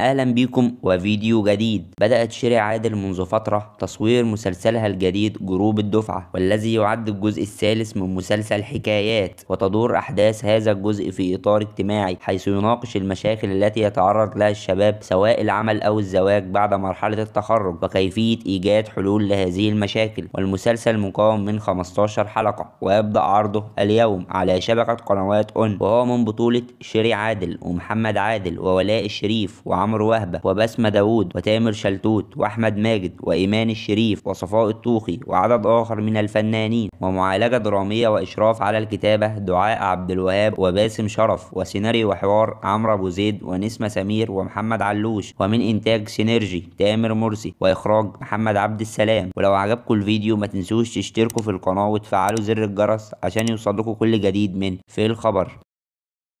اهلا بيكم وفيديو جديد بدأت شيري عادل منذ فترة تصوير مسلسلها الجديد جروب الدفعة والذي يعد الجزء الثالث من مسلسل حكايات وتدور احداث هذا الجزء في اطار اجتماعي حيث يناقش المشاكل التي يتعرض لها الشباب سواء العمل او الزواج بعد مرحلة التخرج وكيفية ايجاد حلول لهذه المشاكل والمسلسل مكون من 15 حلقة ويبدأ عرضه اليوم على شبكة قنوات اون وهو من بطولة شيري عادل ومحمد عادل وولاء الشريف وعم عمرو وهبة وبسمة داوود وتامر شلتوت وأحمد ماجد وإيمان الشريف وصفاء الطوخي وعدد آخر من الفنانين ومعالجة درامية وإشراف على الكتابة دعاء عبد الوهاب وباسم شرف وسيناريو وحوار عمرو أبو زيد ونسمة سمير ومحمد علوش ومن إنتاج سينرجي تامر مرسي وإخراج محمد عبد السلام ولو عجبكم الفيديو ما تنسوش تشتركوا في القناة وتفعلوا زر الجرس عشان يوصلكوا كل جديد من في الخبر